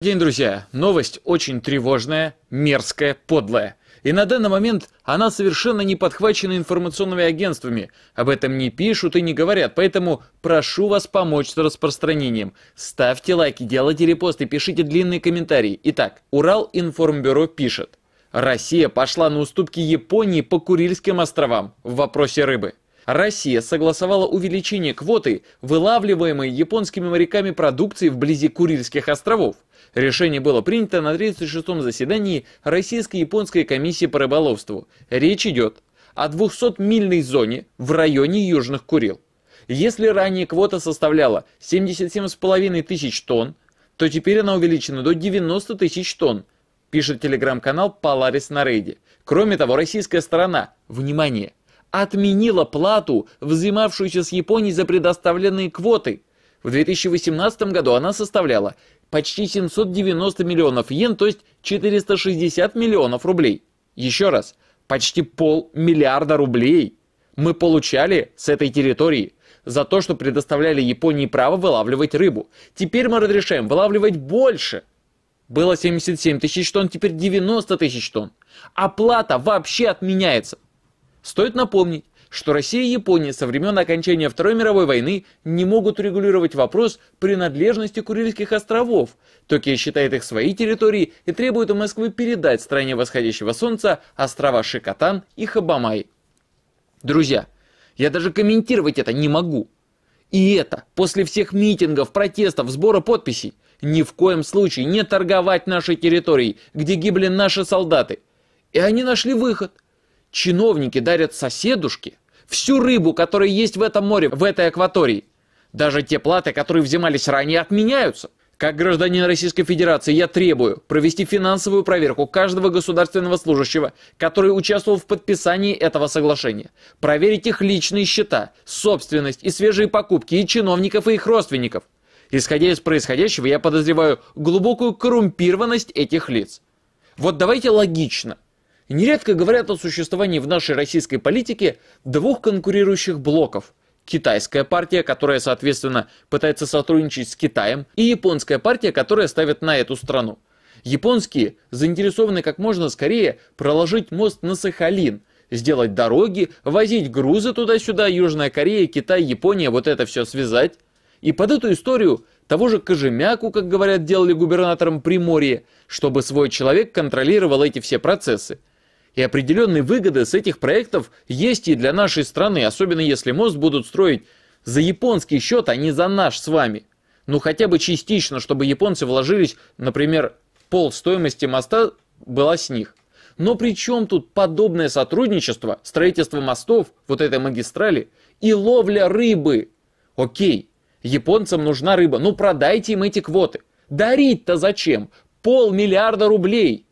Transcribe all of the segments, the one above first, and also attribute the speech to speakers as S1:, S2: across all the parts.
S1: День, друзья. Новость очень тревожная, мерзкая, подлая. И на данный момент она совершенно не подхвачена информационными агентствами. Об этом не пишут и не говорят, поэтому прошу вас помочь с распространением. Ставьте лайки, делайте репосты, пишите длинные комментарии. Итак, Урал Информбюро пишет. Россия пошла на уступки Японии по Курильским островам в вопросе рыбы. Россия согласовала увеличение квоты, вылавливаемой японскими моряками продукции вблизи Курильских островов. Решение было принято на 36-м заседании Российско-японской комиссии по рыболовству. Речь идет о 200-мильной зоне в районе Южных Курил. Если ранее квота составляла 77,5 тысяч тонн, то теперь она увеличена до 90 тысяч тонн, пишет телеграм-канал Polaris на рейде. Кроме того, российская сторона, внимание, отменила плату, взимавшуюся с Японии за предоставленные квоты. В 2018 году она составляла почти 790 миллионов йен, то есть 460 миллионов рублей. Еще раз, почти полмиллиарда рублей мы получали с этой территории за то, что предоставляли Японии право вылавливать рыбу. Теперь мы разрешаем вылавливать больше. Было 77 тысяч тонн, теперь 90 тысяч тонн. Оплата вообще отменяется. Стоит напомнить, что Россия и Япония со времен окончания Второй мировой войны не могут регулировать вопрос принадлежности Курильских островов. Токио считает их своей территорией и требует у Москвы передать стране восходящего солнца острова Шикотан и Хабамай. Друзья, я даже комментировать это не могу. И это, после всех митингов, протестов, сбора подписей, ни в коем случае не торговать нашей территорией, где гибли наши солдаты. И они нашли выход – чиновники дарят соседушке всю рыбу, которая есть в этом море, в этой акватории. Даже те платы, которые взимались ранее, отменяются. Как гражданин Российской Федерации я требую провести финансовую проверку каждого государственного служащего, который участвовал в подписании этого соглашения, проверить их личные счета, собственность и свежие покупки и чиновников и их родственников. Исходя из происходящего, я подозреваю глубокую коррумпированность этих лиц. Вот давайте логично – нередко говорят о существовании в нашей российской политике двух конкурирующих блоков. Китайская партия, которая, соответственно, пытается сотрудничать с Китаем, и японская партия, которая ставит на эту страну. Японские заинтересованы как можно скорее проложить мост на Сахалин, сделать дороги, возить грузы туда-сюда, Южная Корея, Китай, Япония, вот это все связать. И под эту историю того же Кожемяку, как говорят, делали губернатором Приморья, чтобы свой человек контролировал эти все процессы. И определенные выгоды с этих проектов есть и для нашей страны, особенно если мост будут строить за японский счет, а не за наш с вами. Ну хотя бы частично, чтобы японцы вложились, например, пол стоимости моста была с них. Но при чем тут подобное сотрудничество, строительство мостов, вот этой магистрали и ловля рыбы? Окей, японцам нужна рыба, ну продайте им эти квоты. Дарить-то зачем? Полмиллиарда рублей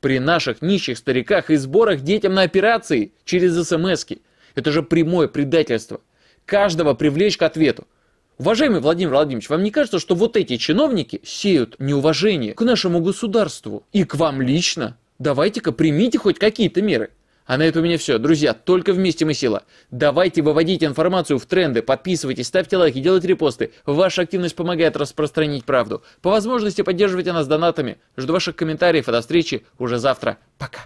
S1: при наших нищих стариках и сборах детям на операции через смс -ки. Это же прямое предательство. Каждого привлечь к ответу. Уважаемый Владимир Владимирович, вам не кажется, что вот эти чиновники сеют неуважение к нашему государству и к вам лично? Давайте-ка примите хоть какие-то меры. А на это у меня все. Друзья, только вместе мы сила. Давайте выводить информацию в тренды, подписывайтесь, ставьте лайки, делайте репосты. Ваша активность помогает распространить правду. По возможности поддерживайте нас донатами. Жду ваших комментариев и до встречи уже завтра. Пока.